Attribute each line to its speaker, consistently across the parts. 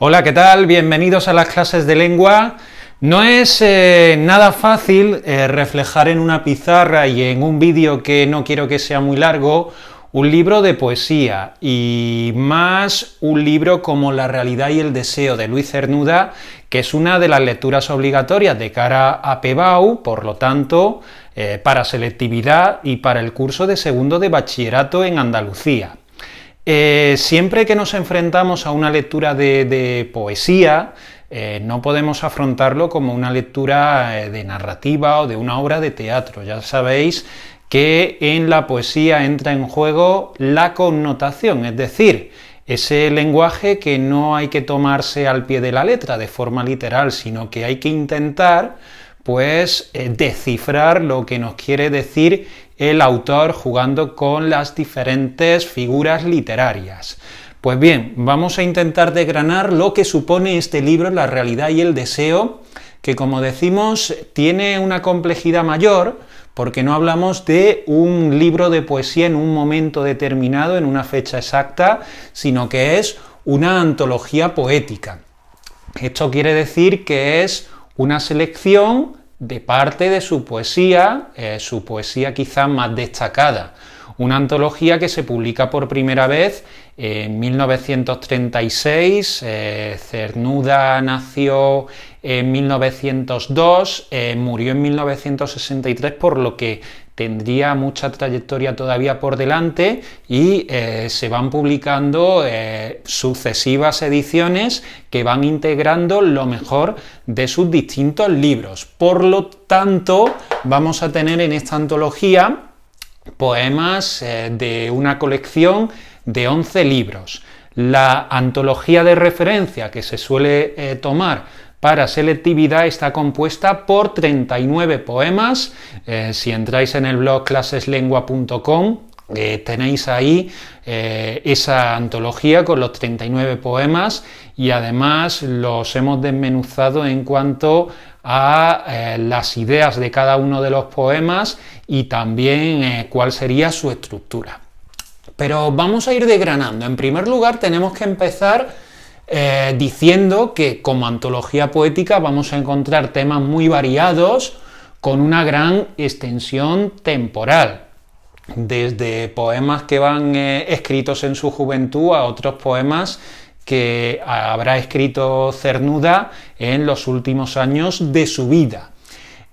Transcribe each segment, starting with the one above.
Speaker 1: Hola, ¿qué tal? Bienvenidos a las clases de lengua. No es eh, nada fácil eh, reflejar en una pizarra y en un vídeo que no quiero que sea muy largo un libro de poesía y más un libro como La realidad y el deseo de Luis Cernuda, que es una de las lecturas obligatorias de cara a PEBAU, por lo tanto, eh, para selectividad y para el curso de segundo de bachillerato en Andalucía. Eh, siempre que nos enfrentamos a una lectura de, poesía, eh, no podemos afrontarlo como una lectura eh, de narrativa o de una obra de teatro. Ya sabéis que en la poesía entra en juego la connotación, es decir, ese lenguaje que no hay que tomarse al pie de la letra de forma literal, sino que hay que intentar pues descifrar lo que nos quiere decir el autor jugando con las diferentes figuras literarias. Pues bien, vamos a intentar desgranar lo que supone este libro, la realidad y el deseo, que como decimos tiene una complejidad mayor, porque no hablamos de un libro de poesía en un momento determinado, en una fecha exacta, sino que es una antología poética. Esto quiere decir que es una selección de parte de su poesía, eh, su poesía quizá más destacada. Una antología que se publica por primera vez en 1936, eh, Cernuda nació en 1902, eh, murió en 1963, por lo que tendría mucha trayectoria todavía por delante y eh, se van publicando eh, sucesivas ediciones que van integrando lo mejor de sus distintos libros. Por lo tanto, vamos a tener en esta antología poemas eh, de una colección de 11 libros. La antología de referencia que se suele tomar para selectividad está compuesta por 39 poemas. Eh, si entráis en el blog claseslengua.com, eh, tenéis ahí eh, esa antología con los 39 poemas y además los hemos desmenuzado en cuanto a las ideas de cada uno de los poemas y también cuál sería su estructura. Pero vamos a ir degranando. En primer lugar tenemos que empezar eh, diciendo que como antología poética vamos a encontrar temas muy variados con una gran extensión temporal desde poemas que van eh, escritos en su juventud a otros poemas que habrá escrito Cernuda en los últimos años de su vida.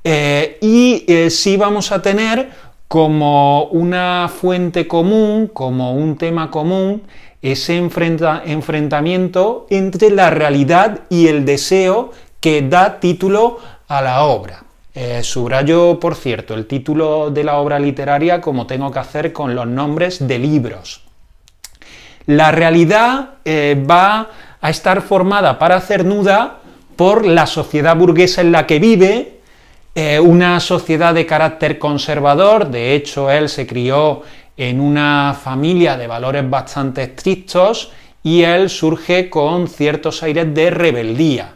Speaker 1: Eh, y sí vamos a tener como una fuente común, como un tema común, ese enfrentamiento entre la realidad y el deseo que da título a la obra. Eh, subrayo, por cierto, el título de la obra literaria como tengo que hacer con los nombres de libros. La realidad eh, va a estar formada para nuda por la sociedad burguesa en la que vive, eh, una sociedad de carácter conservador, de hecho él se crió en una familia de valores bastante estrictos y él surge con ciertos aires de rebeldía.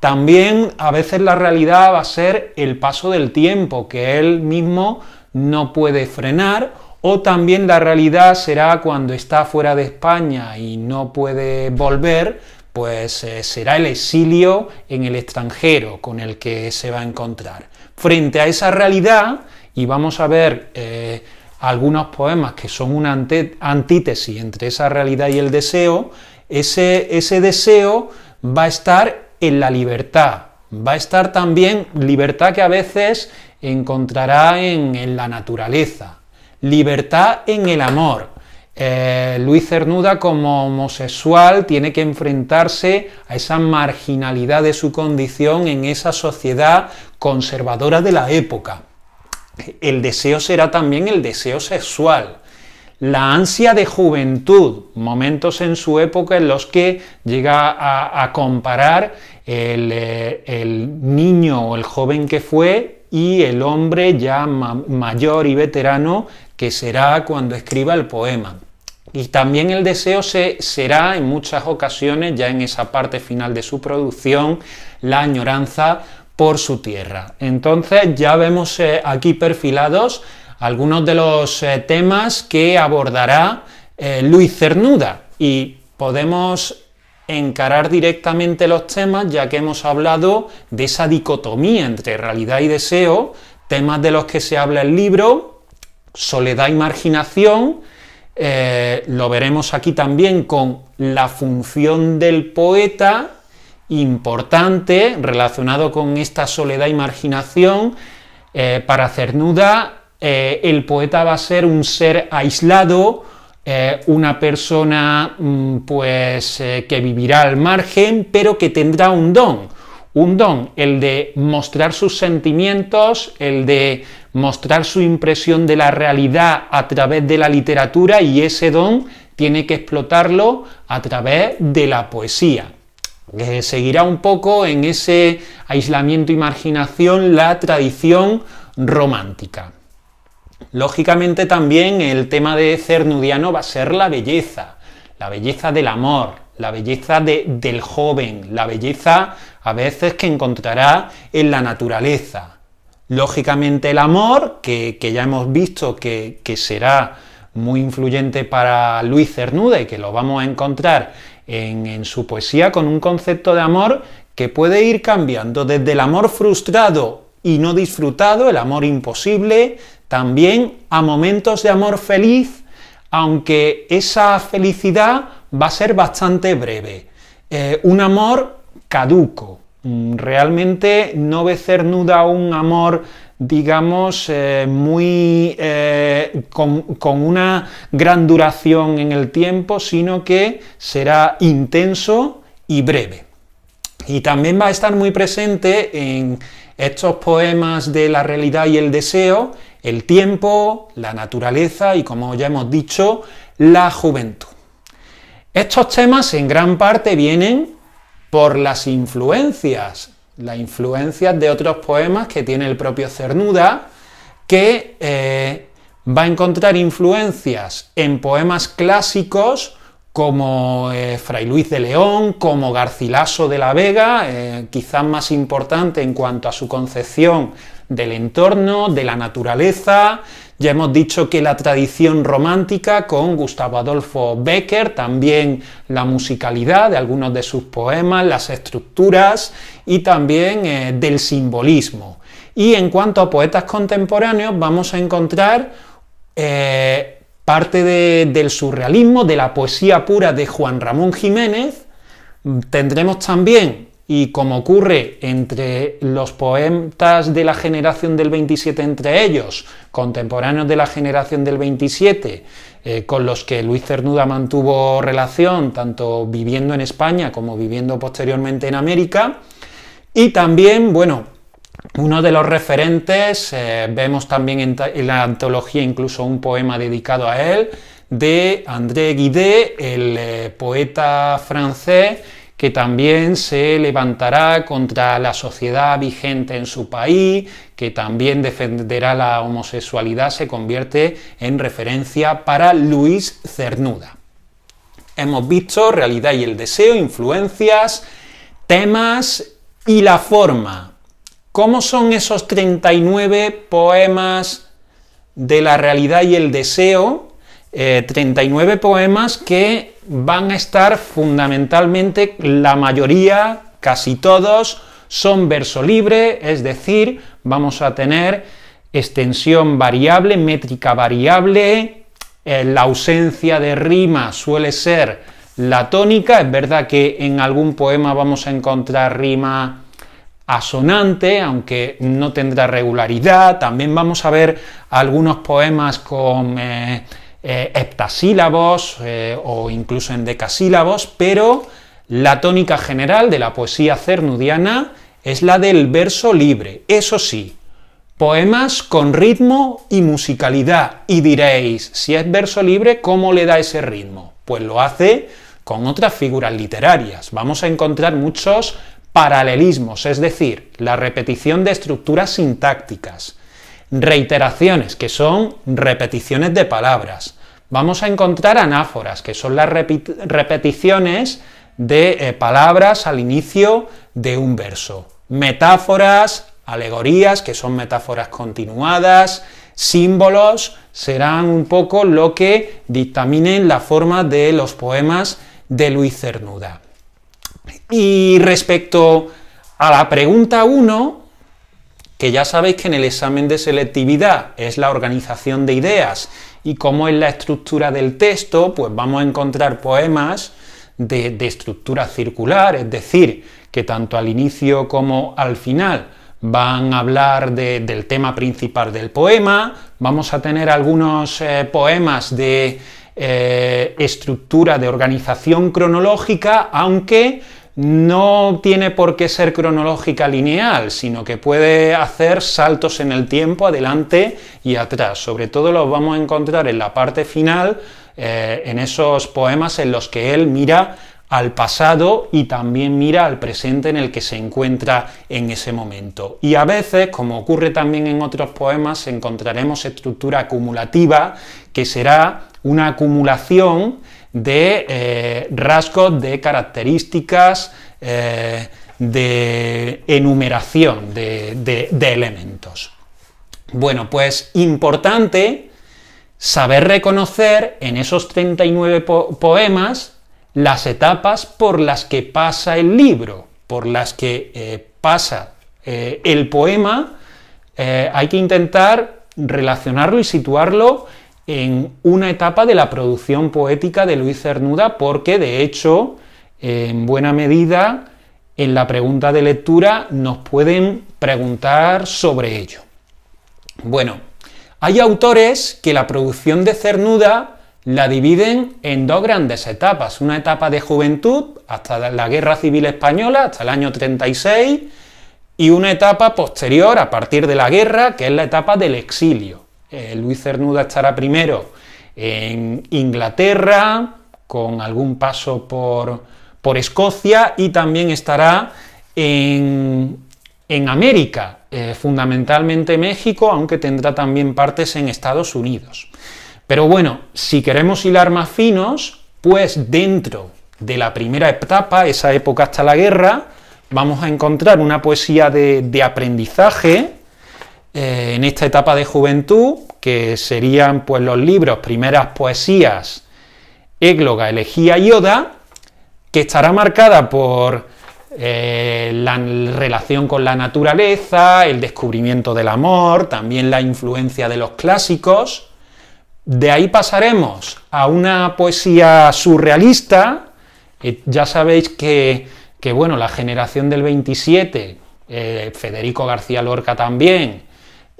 Speaker 1: También a veces la realidad va a ser el paso del tiempo que él mismo no puede frenar o también la realidad será cuando está fuera de España y no puede volver, pues eh, será el exilio en el extranjero con el que se va a encontrar. Frente a esa realidad, y vamos a ver eh, algunos poemas que son una antítesis entre esa realidad y el deseo, ese, deseo va a estar en la libertad, va a estar también libertad que a veces encontrará en, la naturaleza, libertad en el amor. Eh, Luis Cernuda como homosexual tiene que enfrentarse a esa marginalidad de su condición en esa sociedad conservadora de la época. El deseo será también el deseo sexual. La ansia de juventud, momentos en su época en los que llega a, comparar eh, el, niño o el joven que fue y el hombre ya mayor y veterano que será cuando escriba el poema. Y también el deseo será en muchas ocasiones, ya en esa parte final de su producción, la añoranza por su tierra. Entonces ya vemos eh, aquí perfilados algunos de los eh, temas que abordará eh, Luis Cernuda y podemos encarar directamente los temas ya que hemos hablado de esa dicotomía entre realidad y deseo, temas de los que se habla el libro, soledad y marginación, lo veremos aquí también con la función del poeta importante relacionado con esta soledad y marginación. Eh, para Cernuda, eh, el poeta va a ser un ser aislado, eh, una persona mm, pues, que vivirá al margen, pero que tendrá un don. Un don, el de mostrar sus sentimientos, el de mostrar su impresión de la realidad a través de la literatura y ese don tiene que explotarlo a través de la poesía seguirá un poco en ese aislamiento y marginación la tradición romántica. Lógicamente también el tema de Cernudiano va a ser la belleza, la belleza del amor, la belleza del joven, la belleza a veces que encontrará en la naturaleza. Lógicamente el amor, que, ya hemos visto que, que será muy influyente para Luis Cernuda y que lo vamos a encontrar en, su poesía con un concepto de amor que puede ir cambiando desde el amor frustrado y no disfrutado, el amor imposible, también a momentos de amor feliz, aunque esa felicidad va a ser bastante breve. Eh, un amor caduco. Mm, realmente no ve cernuda un amor digamos, eh, muy eh, con, una gran duración en el tiempo, sino que será intenso y breve. Y también va a estar muy presente en estos poemas de la realidad y el deseo, el tiempo, la naturaleza y, como ya hemos dicho, la juventud. Estos temas en gran parte vienen por las influencias la influencia de otros poemas que tiene el propio Cernuda, que eh, va a encontrar influencias en poemas clásicos como eh, Fray Luis de León, como Garcilaso de la Vega, eh, quizás más importante en cuanto a su concepción del entorno, de la naturaleza, ya hemos dicho que la tradición romántica con Gustavo Adolfo Becker, también la musicalidad de algunos de sus poemas, las estructuras y también eh, del simbolismo. Y en cuanto a poetas contemporáneos, vamos a encontrar eh, parte del surrealismo, de la poesía pura de Juan Ramón Jiménez. Tendremos también y como ocurre entre los poetas de la generación del 27, entre ellos, contemporáneos de la generación del 27, eh, con los que Luis Cernuda mantuvo relación, tanto viviendo en España como viviendo posteriormente en América, y también, bueno, uno de los referentes, eh, vemos también en, la antología incluso un poema dedicado a él, de André Guidé, el eh, poeta francés, que también se levantará contra la sociedad vigente en su país, que también defenderá la homosexualidad, se convierte en referencia para Luis Cernuda. Hemos visto realidad y el deseo, influencias, temas y la forma. ¿Cómo son esos 39 poemas de la realidad y el deseo? 39 eh, poemas que van a estar fundamentalmente la mayoría, casi todos, son verso libre, es decir, vamos a tener extensión variable, métrica variable, eh, la ausencia de rima suele ser la tónica, es verdad que en algún poema vamos a encontrar rima asonante, aunque no tendrá regularidad, también vamos a ver algunos poemas con... Eh, eh, heptasílabos eh, o incluso en decasílabos, pero la tónica general de la poesía cernudiana es la del verso libre. Eso sí, poemas con ritmo y musicalidad. Y diréis, si es verso libre, ¿cómo le da ese ritmo? Pues lo hace con otras figuras literarias. Vamos a encontrar muchos paralelismos, es decir, la repetición de estructuras sintácticas. Reiteraciones, que son repeticiones de palabras. Vamos a encontrar anáforas, que son las repeticiones de eh, palabras al inicio de un verso. Metáforas, alegorías, que son metáforas continuadas, símbolos, serán un poco lo que dictaminen la forma de los poemas de Luis Cernuda. Y respecto a la pregunta 1, que ya sabéis que en el examen de selectividad es la organización de ideas y cómo es la estructura del texto, pues vamos a encontrar poemas de, estructura circular, es decir, que tanto al inicio como al final van a hablar del tema principal del poema, vamos a tener algunos eh, poemas de eh, estructura de organización cronológica, aunque no tiene por qué ser cronológica lineal, sino que puede hacer saltos en el tiempo adelante y atrás. Sobre todo los vamos a encontrar en la parte final, eh, en esos poemas en los que él mira al pasado y también mira al presente en el que se encuentra en ese momento. Y a veces, como ocurre también en otros poemas, encontraremos estructura acumulativa que será una acumulación de eh, rasgos, de características, eh, de enumeración de, elementos. Bueno, pues importante saber reconocer en esos 39 poemas las etapas por las que pasa el libro, por las que eh, pasa el poema, hay que intentar relacionarlo y situarlo en una etapa de la producción poética de Luis Cernuda, porque de hecho, en buena medida, en la pregunta de lectura nos pueden preguntar sobre ello. Bueno, hay autores que la producción de Cernuda la dividen en dos grandes etapas. Una etapa de juventud, hasta la Guerra Civil Española, hasta el año 36, y una etapa posterior, a partir de la guerra, que es la etapa del exilio. Eh, Luis Cernuda estará primero en Inglaterra, con algún paso por, Escocia y también estará en, América, eh, fundamentalmente México, aunque tendrá también partes en Estados Unidos. Pero bueno, si queremos hilar más finos, pues dentro de la primera etapa, esa época hasta la guerra, vamos a encontrar una poesía de aprendizaje, eh, en esta etapa de juventud, que serían pues los libros Primeras Poesías, Égloga, Elegía y Oda, que estará marcada por eh, la relación con la naturaleza, el descubrimiento del amor, también la influencia de los clásicos. De ahí pasaremos a una poesía surrealista. Eh, ya sabéis que, que, bueno, la generación del 27, Federico García Lorca también,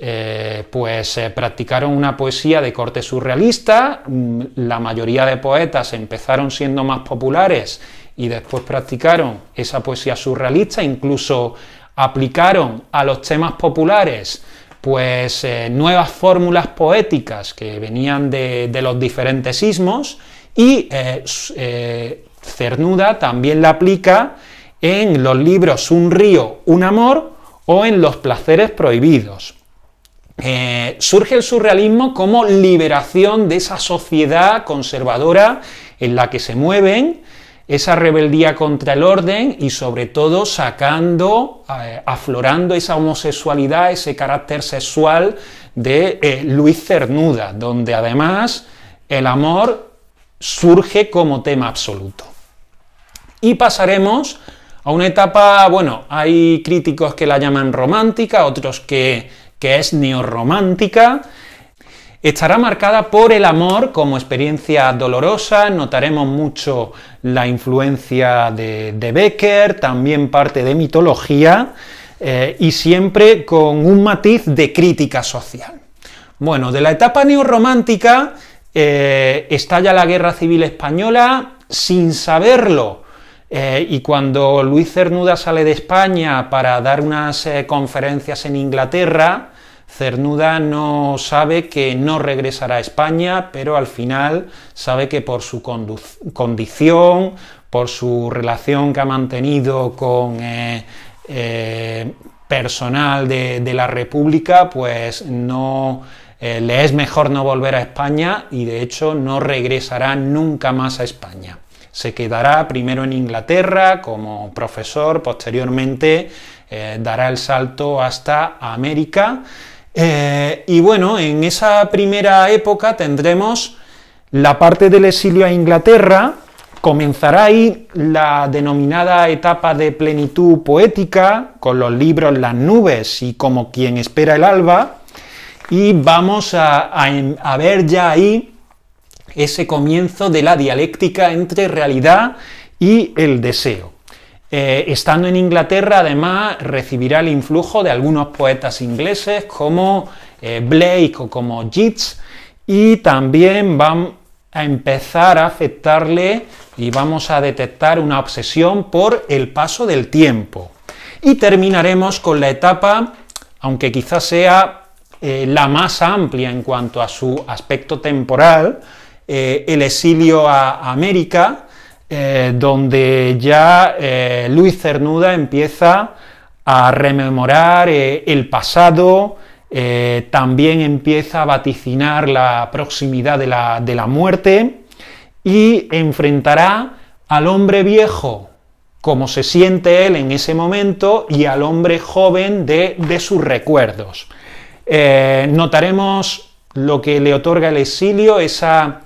Speaker 1: eh, pues eh, practicaron una poesía de corte surrealista, mm, la mayoría de poetas empezaron siendo más populares y después practicaron esa poesía surrealista, incluso aplicaron a los temas populares pues eh, nuevas fórmulas poéticas que venían de, los diferentes ismos, y Cernuda también la aplica en los libros Un río, un amor o en los placeres prohibidos. Eh, surge el surrealismo como liberación de esa sociedad conservadora en la que se mueven, esa rebeldía contra el orden y sobre todo sacando, eh, aflorando esa homosexualidad, ese carácter sexual de eh, Luis Cernuda, donde además el amor surge como tema absoluto. Y pasaremos a una etapa, bueno, hay críticos que la llaman romántica, otros que que es neorromántica, estará marcada por el amor como experiencia dolorosa, notaremos mucho la influencia de, de Becker, también parte de mitología, eh, y siempre con un matiz de crítica social. Bueno, de la etapa neorromántica eh, estalla la Guerra Civil Española sin saberlo eh, y cuando Luis Cernuda sale de España para dar unas eh, conferencias en Inglaterra, Cernuda no sabe que no regresará a España, pero al final sabe que por su condición, por su relación que ha mantenido con eh, personal de, la República, pues no... le es mejor no volver a España y de hecho no regresará nunca más a España. Se quedará primero en Inglaterra como profesor, posteriormente eh, dará el salto hasta América. Eh, y bueno, en esa primera época tendremos la parte del exilio a Inglaterra, comenzará ahí la denominada etapa de plenitud poética, con los libros Las nubes y como quien espera el alba, y vamos a ver ya ahí ese comienzo de la dialéctica entre realidad y el deseo. Eh, estando en Inglaterra, además, recibirá el influjo de algunos poetas ingleses como eh, Blake o como Yeats, y también van a empezar a afectarle y vamos a detectar una obsesión por el paso del tiempo. Y terminaremos con la etapa, aunque quizás sea eh, la más amplia en cuanto a su aspecto temporal, eh, el exilio a América, eh, donde ya eh, Luis Cernuda empieza a rememorar el pasado, también empieza a vaticinar la proximidad de la, muerte y enfrentará al hombre viejo, como se siente él en ese momento, y al hombre joven de, de sus recuerdos. notaremos lo que le otorga el exilio, esa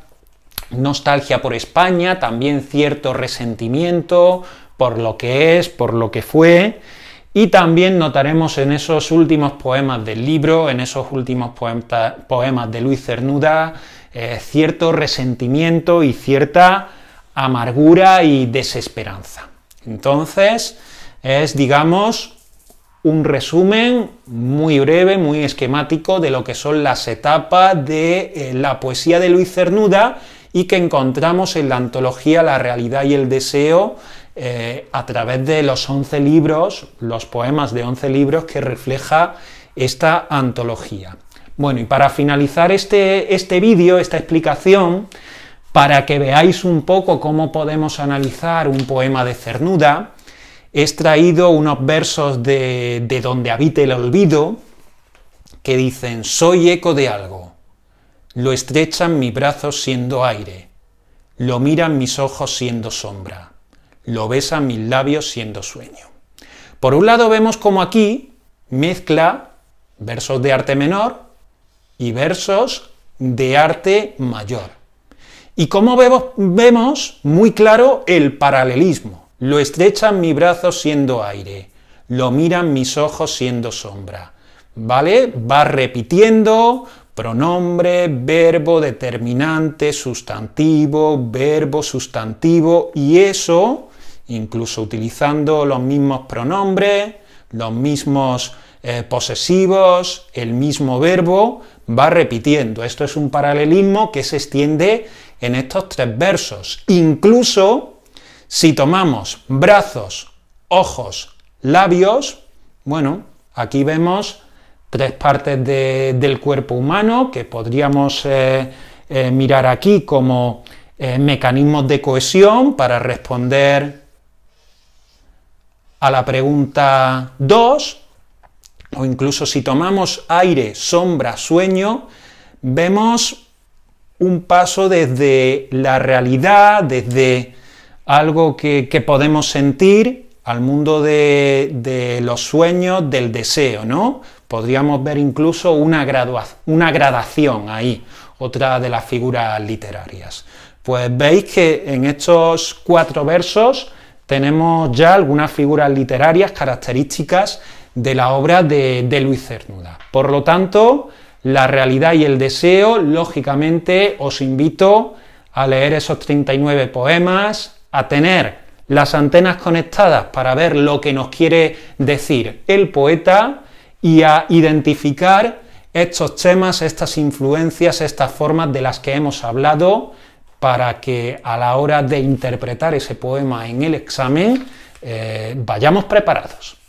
Speaker 1: nostalgia por España, también cierto resentimiento por lo que es, por lo que fue. Y también notaremos en esos últimos poemas del libro, en esos últimos poemas de Luis Cernuda, eh, cierto resentimiento y cierta amargura y desesperanza. Entonces, es, digamos, un resumen muy breve, muy esquemático de lo que son las etapas de eh, la poesía de Luis Cernuda y que encontramos en la antología La realidad y el deseo eh, a través de los 11 libros, los poemas de 11 libros que refleja esta antología. Bueno, y para finalizar este, este vídeo, esta explicación, para que veáis un poco cómo podemos analizar un poema de Cernuda, he extraído unos versos de, de Donde habite el olvido que dicen, soy eco de algo, lo estrechan mis brazos siendo aire, lo miran mis ojos siendo sombra, lo besan mis labios siendo sueño. Por un lado vemos como aquí mezcla versos de arte menor y versos de arte mayor. Y como vemos, vemos muy claro el paralelismo. Lo estrechan mis brazos siendo aire, lo miran mis ojos siendo sombra. ¿Vale? Va repitiendo, pronombre, verbo determinante, sustantivo, verbo sustantivo y eso, incluso utilizando los mismos pronombres, los mismos eh, posesivos, el mismo verbo, va repitiendo. Esto es un paralelismo que se extiende en estos tres versos. Incluso si tomamos brazos, ojos, labios, bueno, aquí vemos tres partes del cuerpo humano que podríamos eh, eh, mirar aquí como eh, mecanismos de cohesión para responder a la pregunta 2, o incluso si tomamos aire, sombra, sueño, vemos un paso desde la realidad, desde algo que, podemos sentir al mundo de, de los sueños, del deseo, ¿no? Podríamos ver incluso una, una gradación ahí, otra de las figuras literarias. Pues veis que en estos cuatro versos tenemos ya algunas figuras literarias características de la obra de, de Luis Cernuda. Por lo tanto, la realidad y el deseo, lógicamente os invito a leer esos 39 poemas, a tener las antenas conectadas para ver lo que nos quiere decir el poeta y a identificar estos temas, estas influencias, estas formas de las que hemos hablado para que a la hora de interpretar ese poema en el examen eh, vayamos preparados.